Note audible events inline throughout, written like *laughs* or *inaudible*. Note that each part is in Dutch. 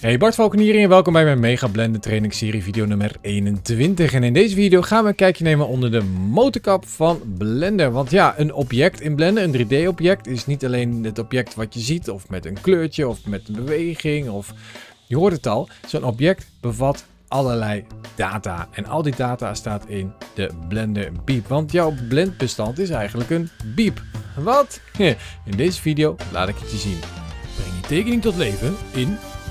Hey Bart Valkenier en welkom bij mijn Mega Blender Training Serie video nummer 21. En in deze video gaan we een kijkje nemen onder de motorkap van Blender. Want ja, een object in Blender, een 3D object, is niet alleen het object wat je ziet of met een kleurtje of met een beweging of... Je hoort het al, zo'n object bevat allerlei data. En al die data staat in de Blender Beep. Want jouw blendbestand is eigenlijk een beep. Wat? *laughs* In deze video laat ik het je zien. Breng je tekening tot leven in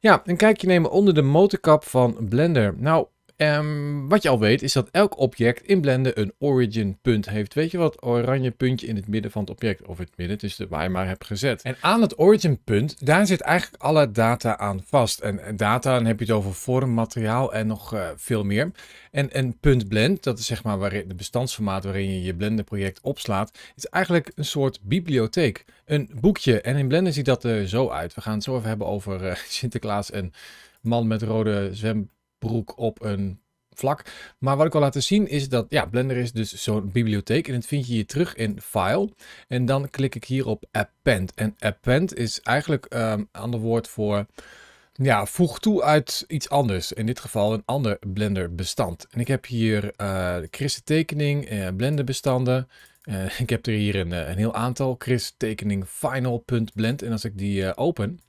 Ja, een kijkje nemen onder de motorkap van Blender. Nou, Um, wat je al weet is dat elk object in Blender een origin punt heeft. Weet je wat oranje puntje in het midden van het object, of het midden, dus waar je maar hebt gezet. En aan het origin punt, daar zit eigenlijk alle data aan vast. En data, dan heb je het over vorm, materiaal en nog eh, veel meer. En een punt blend, dat is zeg maar de bestandsformaat waarin je je Blender project opslaat, is eigenlijk een soort bibliotheek. Een boekje. En in Blender ziet dat er zo uit. We gaan het zo even hebben over eh, *laughs* Sinterklaas en man met rode zwem broek op een vlak. Maar wat ik wil laten zien is dat ja, Blender is dus zo'n bibliotheek en dat vind je hier terug in File. En dan klik ik hier op Append. En Append is eigenlijk ehm, een ander woord voor ja, voeg toe uit iets anders. In dit geval een ander Blender bestand. En ik heb hier uh, eh, Chris tekening, uh, eh, Blender bestanden. Eh, *laughs* ik heb er hier een, een heel aantal. Chris tekening final.blend. En als ik die open,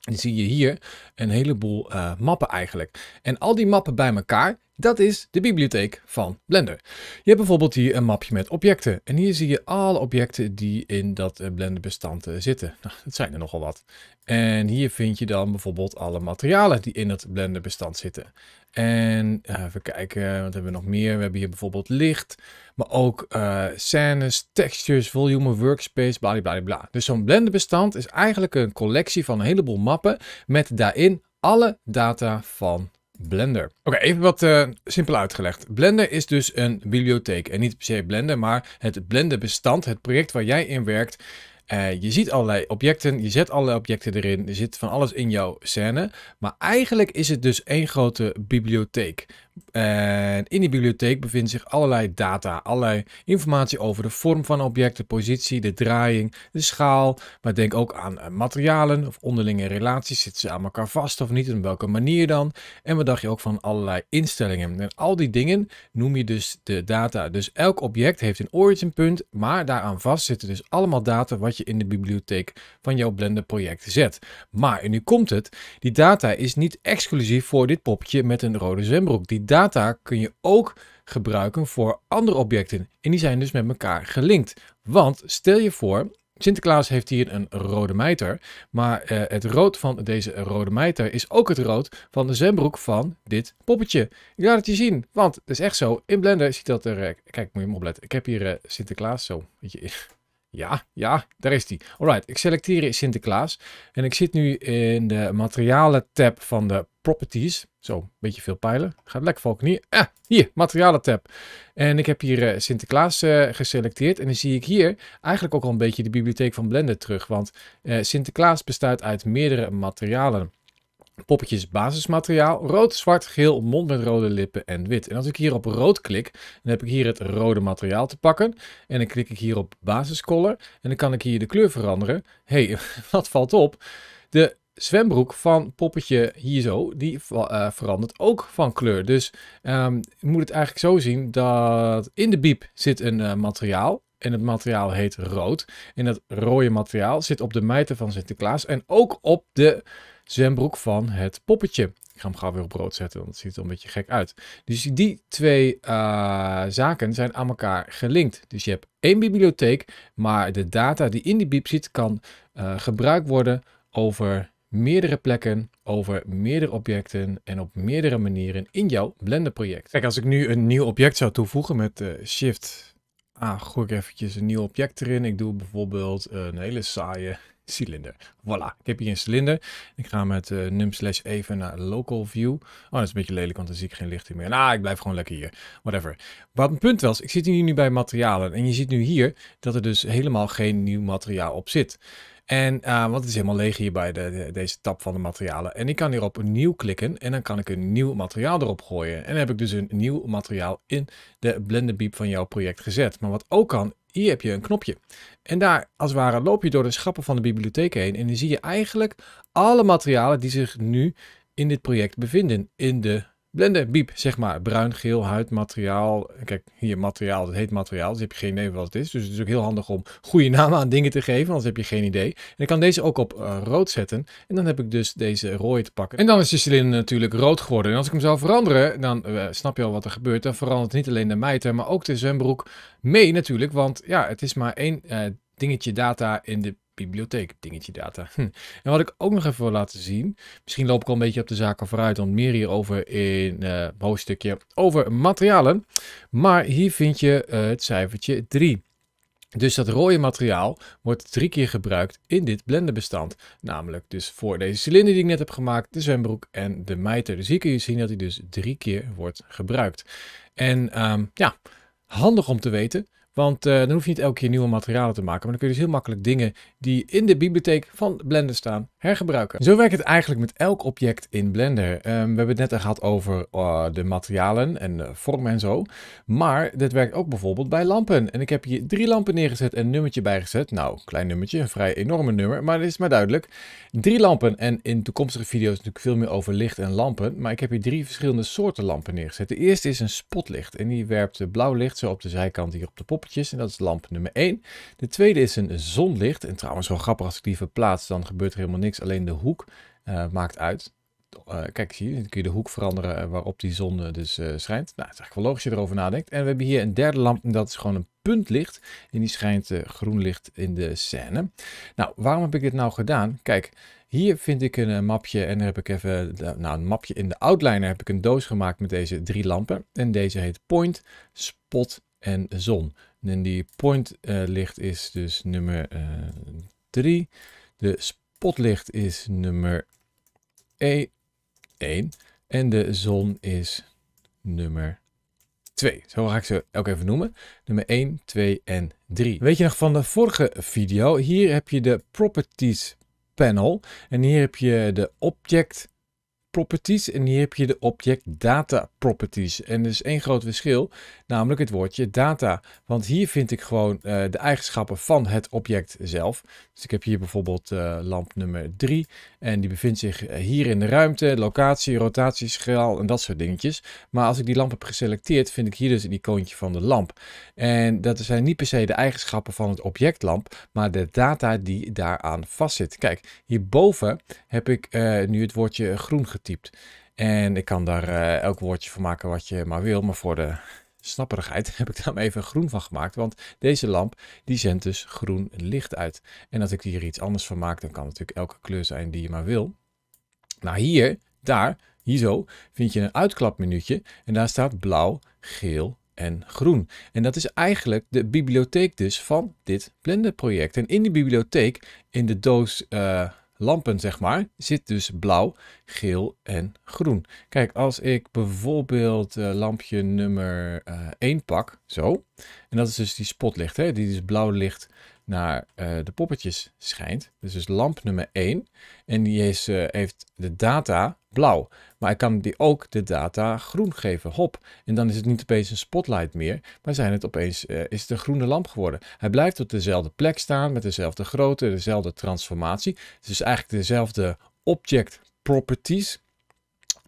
dan zie je hier een heleboel eh, mappen eigenlijk. En al die mappen bij elkaar dat is de bibliotheek van Blender. Je hebt bijvoorbeeld hier een mapje met objecten. En hier zie je alle objecten die in dat eh, Blender bestand eh, zitten. Nou, dat zijn er nogal wat. En hier vind je dan bijvoorbeeld alle materialen die in het Blender bestand zitten. En eh, even kijken, wat hebben we nog meer? We hebben hier bijvoorbeeld licht, maar ook uh, scènes, textures, volume, workspace, bla. Dus zo'n Blender bestand is eigenlijk een collectie van een heleboel mappen met daarin alle data van Blender. Oké, even wat eh, simpel uitgelegd. Blender is dus een bibliotheek. En niet per se Blender, maar het Blender bestand, het project waar jij in werkt, eh, je ziet allerlei objecten, je zet allerlei objecten erin, er zit van alles in jouw scène. Maar eigenlijk is het dus één grote bibliotheek. En in die bibliotheek bevindt zich allerlei data, allerlei informatie over de vorm van objecten, positie, de draaiing, de schaal. Maar denk ook aan eh, materialen of onderlinge relaties. Zitten ze aan elkaar vast of niet? En op welke manier dan? En wat dacht je ook van allerlei instellingen? En al die dingen noem je dus de data. Dus elk object heeft een originpunt, punt, maar daaraan vast zitten dus allemaal data wat je in de bibliotheek van jouw Blender project zet. Maar, en nu komt het, die data is niet exclusief voor dit poppetje met een rode zwembroek. Die data kun je ook gebruiken voor andere objecten en die zijn dus met elkaar gelinkt. Want stel je voor, Sinterklaas heeft hier een rode mijter, maar eh, het rood van deze rode mijter is ook het rood van de zwembroek van dit poppetje. Ik laat het je zien, want het is echt zo. In Blender ziet dat er... Eh, kijk, moet je hem opletten. Ik heb hier eh, Sinterklaas zo, weet je... Ja, ja, daar is die. Alright, ik selecteer Sinterklaas. En ik zit nu in de materialen tab van de properties. Zo, een beetje veel pijlen. Gaat lekker volk hier. Ah, hier, materialen tab. En ik heb hier eh, Sinterklaas eh, geselecteerd. En dan zie ik hier eigenlijk ook al een beetje de bibliotheek van Blender terug. Want eh, Sinterklaas bestaat uit meerdere materialen. Poppetjes basismateriaal, rood, zwart, geel, mond met rode lippen en wit. En als ik hier op rood klik, dan heb ik hier het rode materiaal te pakken. En dan klik ik hier op basiscolor en dan kan ik hier de kleur veranderen. Hé, hey, *laughs* wat valt op? De zwembroek van poppetje hier zo, die eh, verandert ook van kleur. Dus ehm, je moet het eigenlijk zo zien dat in de biep zit een uh, materiaal. En het materiaal heet rood. En dat rode materiaal zit op de mijten van Sinterklaas en ook op de zwembroek van het poppetje. Ik ga hem gauw weer op brood zetten, want het ziet er een beetje gek uit. Dus die twee eh, zaken zijn aan elkaar gelinkt. Dus je hebt één bibliotheek, maar de data die in die bib zit kan eh, gebruikt worden over meerdere plekken, over meerdere objecten en op meerdere manieren in jouw Blender project. Kijk, als ik nu een nieuw object zou toevoegen met uh, Shift A, ah, gooi ik eventjes een nieuw object erin. Ik doe bijvoorbeeld een hele saaie cilinder. Voilà, ik heb hier een cilinder. Ik ga met uh, num slash even naar local view. Oh, dat is een beetje lelijk, want dan zie ik geen lichting meer. Nou, ik blijf gewoon lekker hier. Whatever. Wat mijn punt was, ik zit hier nu bij materialen. En je ziet nu hier dat er dus helemaal geen nieuw materiaal op zit. En, uh, want is helemaal leeg hier bij de, deze tab van de materialen. En ik kan hier op nieuw klikken en dan kan ik een nieuw materiaal erop gooien. En dan heb ik dus een nieuw materiaal in de Blender Beep van jouw project gezet. Maar wat ook kan, hier heb je een knopje. En daar, als het ware, loop je door de schappen van de bibliotheek heen. En dan zie je eigenlijk alle materialen die zich nu in dit project bevinden. In de blenden, biep, zeg maar. Bruin, geel, huidmateriaal. Kijk, hier materiaal, dat heet materiaal, dus heb je geen idee wat het is. Dus het is ook heel handig om goede namen aan dingen te geven, anders heb je geen idee. En ik kan deze ook op eh, rood zetten. En dan heb ik dus deze rode te pakken. En dan is de cilinder natuurlijk rood geworden. En als ik hem zou veranderen, dan eh, snap je al wat er gebeurt. Dan verandert niet alleen de mijter, maar ook de zwembroek mee natuurlijk. Want ja, het is maar één eh, dingetje data in de bibliotheek, dingetje data. Hm. En wat ik ook nog even wil laten zien, misschien loop ik al een beetje op de zaken vooruit, want meer hierover in uh, eh, hoofdstukje over materialen. Maar hier vind je eh, het cijfertje 3. Dus dat rode materiaal wordt drie keer gebruikt in dit blenderbestand. Namelijk dus voor deze cilinder die ik net heb gemaakt, de zwembroek en de mijter. Dus hier kun je zien dat hij dus drie keer wordt gebruikt. En ehm, ja, handig om te weten. Want eh, dan hoef je niet elke keer nieuwe materialen te maken. Maar dan kun je dus heel makkelijk dingen die in de bibliotheek van Blender staan hergebruiken. Zo werkt het eigenlijk met elk object in Blender. Ehm, we hebben het net al gehad over oh, de materialen en de eh, vormen en zo. Maar dit werkt ook bijvoorbeeld bij lampen. En ik heb hier drie lampen neergezet en een nummertje bijgezet. Nou, klein nummertje, een vrij enorme nummer, maar dat is maar duidelijk. Drie lampen en in toekomstige video's natuurlijk veel meer over licht en lampen. Maar ik heb hier drie verschillende soorten lampen neergezet. De eerste is een spotlicht en die werpt eh, blauw licht zo op de zijkant hier op de pop en dat is lamp nummer 1. De tweede is een zonlicht. En trouwens zo grappig, als ik die verplaats dan gebeurt er helemaal niks. Alleen de hoek eh, maakt uit. Eh, kijk, zie je, dan kun je de hoek veranderen eh, waarop die zon dus schijnt. Nou, het is eigenlijk wel logisch als je erover nadenkt. En we hebben hier een derde lamp en dat is gewoon een puntlicht. En die schijnt groen licht in de scène. Nou, waarom heb ik dit nou gedaan? Kijk, hier vind ik een mapje en daar heb ik even, nou een mapje in de outliner heb ik een doos gemaakt met deze drie lampen. En deze heet point, spot en zon. En die point uh, licht is dus nummer 3. Eh, de spotlicht is nummer 1. E-, en de zon is nummer 2. Zo ga ik ze ook even noemen. Nummer 1, 2 en 3. Weet je nog van de vorige video? Hier heb je de properties panel. En hier heb je de object properties en hier heb je de object data properties. En er is één groot verschil, namelijk het woordje data. Want hier vind ik gewoon eh, de eigenschappen van het object zelf. Dus ik heb hier bijvoorbeeld eh, lamp nummer 3 en die bevindt zich eh, hier in de ruimte, locatie, rotatieschaal en dat soort dingetjes. Maar als ik die lamp heb geselecteerd, vind ik hier dus een icoontje van de lamp. En dat zijn niet per se de eigenschappen van het object lamp, maar de data die daaraan vastzit. Kijk, hierboven heb ik nu het woordje groen getekend getypt. En ik kan daar eh, elk woordje van maken wat je maar wil. Maar voor de snapperigheid *laughs* heb ik daar even groen van gemaakt. Want deze lamp die zendt dus groen licht uit. En als ik hier iets anders van maak, dan kan natuurlijk elke kleur zijn die je maar wil. Nou hier, daar, hier zo, vind je een uitklapmenuutje. En daar staat blauw, geel en groen. En dat is eigenlijk de bibliotheek dus van dit Blender project. En in die bibliotheek, in de doos... Eh, lampen, zeg maar, zit dus blauw, geel en groen. Kijk, als ik bijvoorbeeld eh, lampje nummer uh, eh, 1 pak, zo, en dat is dus die spotlicht, hè, die dus blauw licht naar eh, de poppetjes schijnt. Dus is lamp nummer 1. En die is, eh, heeft de data blauw. Maar ik kan die ook de data groen geven. Hop. En dan is het niet opeens een spotlight meer. Maar zijn het opeens, uh, is het een groene lamp geworden. Hij blijft op dezelfde plek staan. Met dezelfde grootte. Dezelfde transformatie. Het is eigenlijk dezelfde object properties.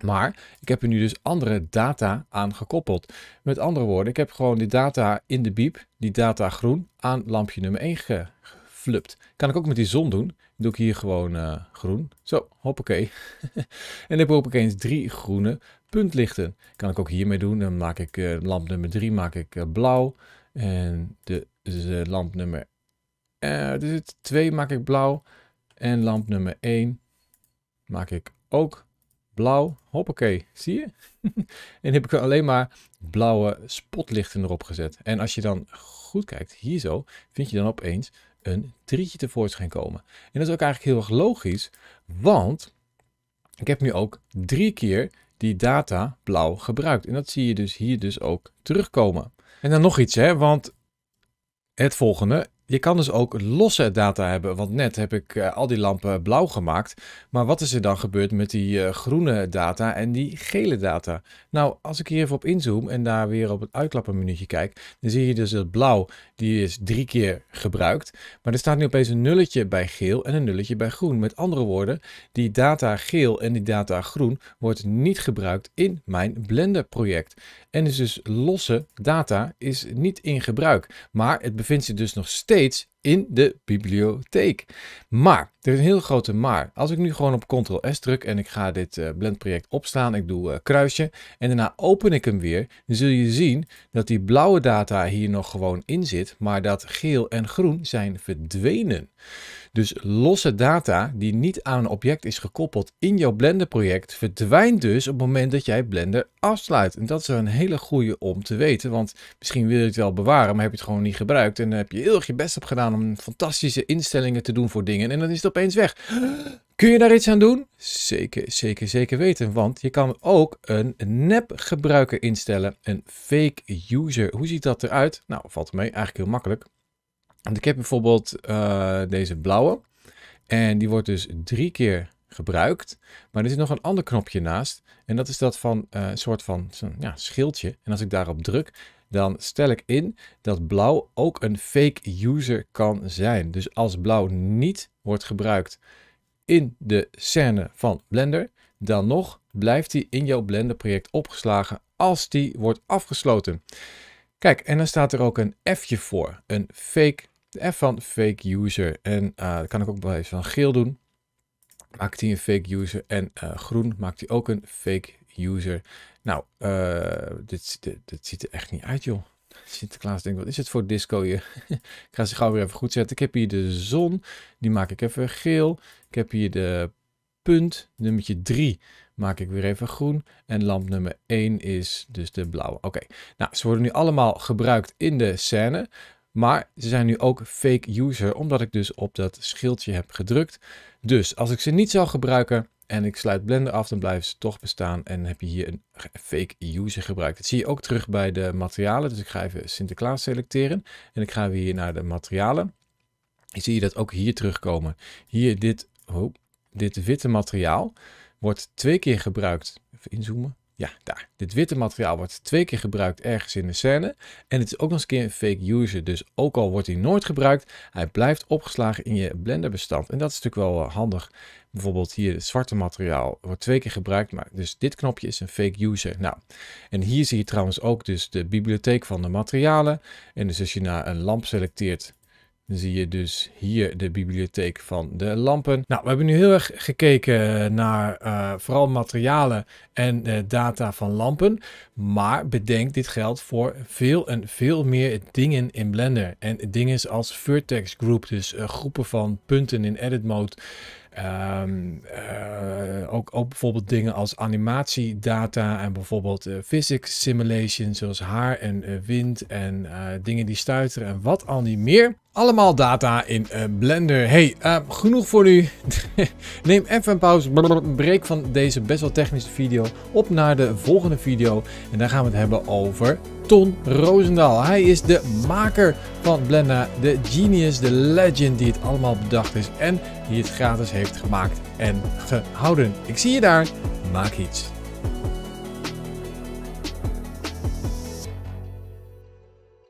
Maar ik heb er nu dus andere data aan gekoppeld. Met andere woorden, ik heb gewoon die data in de biep, die data groen, aan lampje nummer 1 geflupt. Kan ik ook met die zon doen. doe ik hier gewoon eh, groen. Zo, hoppakee. *laughs* en dan heb ik ook opeens drie groene puntlichten. Kan ik ook hiermee doen. Dan maak ik eh, lamp nummer 3 maak ik, eh, blauw. En de, dus, lamp nummer 2 maak ik blauw. En lamp nummer 1 maak ik ook blauw, hoppakee, zie je? *laughs* en heb ik alleen maar blauwe spotlichten erop gezet. En als je dan goed kijkt, hier zo, vind je dan opeens een trietje tevoorschijn komen. En dat is ook eigenlijk heel erg logisch, want ik heb nu ook drie keer die data blauw gebruikt. En dat zie je dus hier dus ook terugkomen. En dan nog iets, hè, want het volgende je kan dus ook losse data hebben, want net heb ik eh, al die lampen blauw gemaakt. Maar wat is er dan gebeurd met die eh, groene data en die gele data? Nou, als ik hier even op inzoom en daar weer op het uitklappenminuutje kijk, dan zie je dus dat blauw, die is drie keer gebruikt. Maar er staat nu opeens een nulletje bij geel en een nulletje bij groen. Met andere woorden, die data geel en die data groen wordt niet gebruikt in mijn Blender project en is dus, dus losse data is niet in gebruik. Maar het bevindt zich dus nog steeds in de bibliotheek. Maar, er is een heel grote maar. Als ik nu gewoon op Ctrl-S druk en ik ga dit eh, blend project opslaan, ik doe eh, kruisje en daarna open ik hem weer, dan zul je zien dat die blauwe data hier nog gewoon in zit, maar dat geel en groen zijn verdwenen. Dus losse data die niet aan een object is gekoppeld in jouw Blender project verdwijnt dus op het moment dat jij Blender afsluit. En dat is een hele goede om te weten, want misschien wil je het wel bewaren, maar heb je het gewoon niet gebruikt. En dan heb je heel erg je best op gedaan om fantastische instellingen te doen voor dingen en dan is het opeens weg. Kun je daar iets aan doen? Zeker, zeker, zeker weten. Want je kan ook een nep gebruiker instellen. Een fake user. Hoe ziet dat eruit? Nou, valt mee. Eigenlijk heel makkelijk. Want ik heb bijvoorbeeld eh, deze blauwe. En die wordt dus drie keer gebruikt. Maar er is nog een ander knopje naast. En dat is dat van eh, een soort van ja, schildje. En als ik daarop druk, dan stel ik in dat blauw ook een fake user kan zijn. Dus als blauw niet wordt gebruikt in de scène van Blender, dan nog blijft die in jouw Blender project opgeslagen als die wordt afgesloten. Kijk, en dan staat er ook een F'je voor, een fake de F van fake user. En uh, dat kan ik ook bij van geel doen. Maakt hij een fake user. En eh, groen maakt hij ook een fake user. Nou, eh, dit, ziet er echt niet uit, joh. Sinterklaas denkt, wat is het voor disco hier? *laughs* ik ga ze gauw weer even goed zetten. Ik heb hier de zon, die maak ik even geel. Ik heb hier de punt, nummertje 3, maak ik weer even groen. En lamp nummer 1 is dus de blauwe. Oké, nou, ze worden nu allemaal gebruikt in de scène. Maar ze zijn nu ook fake user, omdat ik dus op dat schildje heb gedrukt. Dus als ik ze niet zou gebruiken en ik sluit Blender af, dan blijven ze toch bestaan. En heb je hier een fake user gebruikt. Dat zie je ook terug bij de materialen. Dus ik ga even Sinterklaas selecteren. En ik ga weer hier naar de materialen. Je zie je dat ook hier terugkomen. Hier dit, oh, dit witte materiaal wordt twee keer gebruikt. Even inzoomen. Ja, daar. Dit witte materiaal wordt twee keer gebruikt ergens in de scène. En het is ook nog eens een keer een fake user. Dus ook al wordt hij nooit gebruikt, hij blijft opgeslagen in je Blender bestand. En dat is natuurlijk wel eh, handig. Bijvoorbeeld hier het zwarte materiaal wordt twee keer gebruikt. Maar dus dit knopje is een fake user. Nou, en hier zie je trouwens ook dus de bibliotheek van de materialen. En dus als je naar een lamp selecteert, zie je dus hier de bibliotheek van de lampen. Nou, we hebben nu heel erg gekeken eh, naar eh, vooral materialen en eh, data van lampen. Maar bedenk, dit geldt voor veel en veel meer dingen in Blender. En dingen als vertex group, dus groepen van punten in edit mode. Ehm, eh, ook, ook bijvoorbeeld dingen als animatiedata en bijvoorbeeld uh, physics simulation zoals haar en eh, wind en dingen die stuiteren en wat al niet meer. Allemaal data in Blender. Hey, ehm, genoeg voor nu. *laughs* Neem even een pauze, breek van deze best wel technische video op naar de volgende video. En daar gaan we het hebben over Ton Roosendaal. Hij is de maker van Blenda, de genius, de legend die het allemaal bedacht is en die het gratis heeft gemaakt en gehouden. Ik zie je daar. Maak iets.